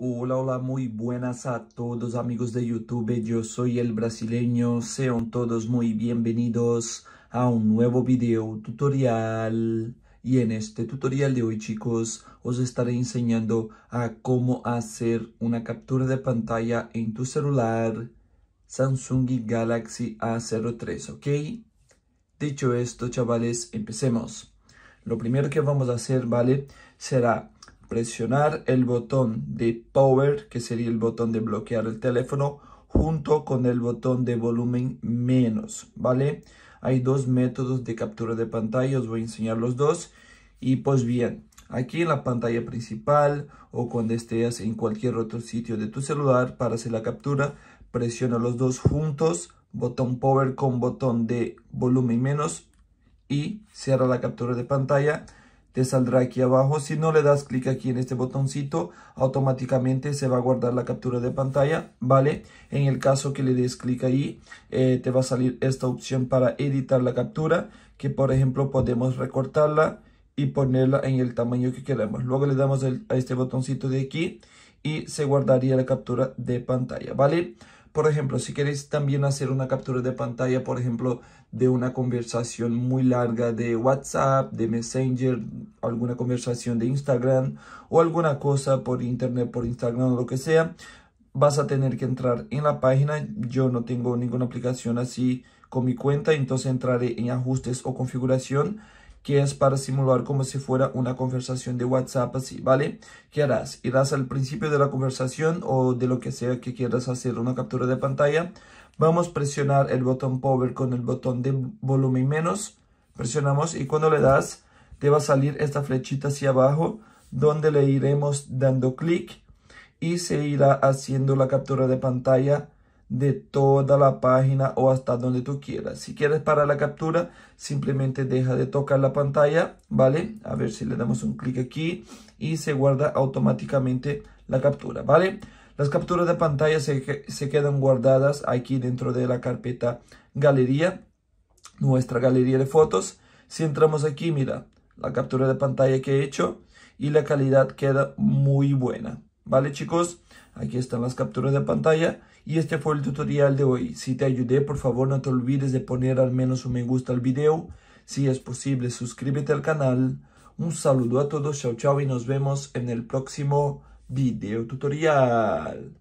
Hola, hola, muy buenas a todos amigos de YouTube, yo soy el brasileño, sean todos muy bienvenidos a un nuevo video tutorial. Y en este tutorial de hoy chicos, os estaré enseñando a cómo hacer una captura de pantalla en tu celular Samsung Galaxy A03, ¿ok? Dicho esto chavales, empecemos. Lo primero que vamos a hacer, ¿vale? Será presionar el botón de power, que sería el botón de bloquear el teléfono, junto con el botón de volumen menos, ¿vale? Hay dos métodos de captura de pantalla, os voy a enseñar los dos. Y pues bien, aquí en la pantalla principal o cuando estés en cualquier otro sitio de tu celular para hacer la captura, presiona los dos juntos, botón power con botón de volumen menos y cierra la captura de pantalla te saldrá aquí abajo. Si no le das clic aquí en este botoncito, automáticamente se va a guardar la captura de pantalla, ¿vale? En el caso que le des clic ahí, eh, te va a salir esta opción para editar la captura, que por ejemplo podemos recortarla y ponerla en el tamaño que queramos. Luego le damos a este botoncito de aquí y se guardaría la captura de pantalla, ¿vale? Por ejemplo, si quieres también hacer una captura de pantalla, por ejemplo, de una conversación muy larga de WhatsApp, de Messenger, alguna conversación de Instagram o alguna cosa por internet, por Instagram o lo que sea, vas a tener que entrar en la página. Yo no tengo ninguna aplicación así con mi cuenta, entonces entraré en ajustes o configuración que es para simular como si fuera una conversación de WhatsApp así, ¿vale? ¿Qué harás? Irás al principio de la conversación o de lo que sea que quieras hacer una captura de pantalla. Vamos a presionar el botón Power con el botón de volumen menos. Presionamos y cuando le das te va a salir esta flechita hacia abajo donde le iremos dando clic y se irá haciendo la captura de pantalla de toda la página o hasta donde tú quieras. Si quieres para la captura, simplemente deja de tocar la pantalla, ¿vale? A ver si le damos un clic aquí y se guarda automáticamente la captura, ¿vale? Las capturas de pantalla se, se quedan guardadas aquí dentro de la carpeta galería, nuestra galería de fotos. Si entramos aquí, mira, la captura de pantalla que he hecho y la calidad queda muy buena. Vale chicos, aquí están las capturas de pantalla y este fue el tutorial de hoy. Si te ayudé, por favor no te olvides de poner al menos un me gusta al video. Si es posible, suscríbete al canal. Un saludo a todos, chao chao y nos vemos en el próximo video tutorial.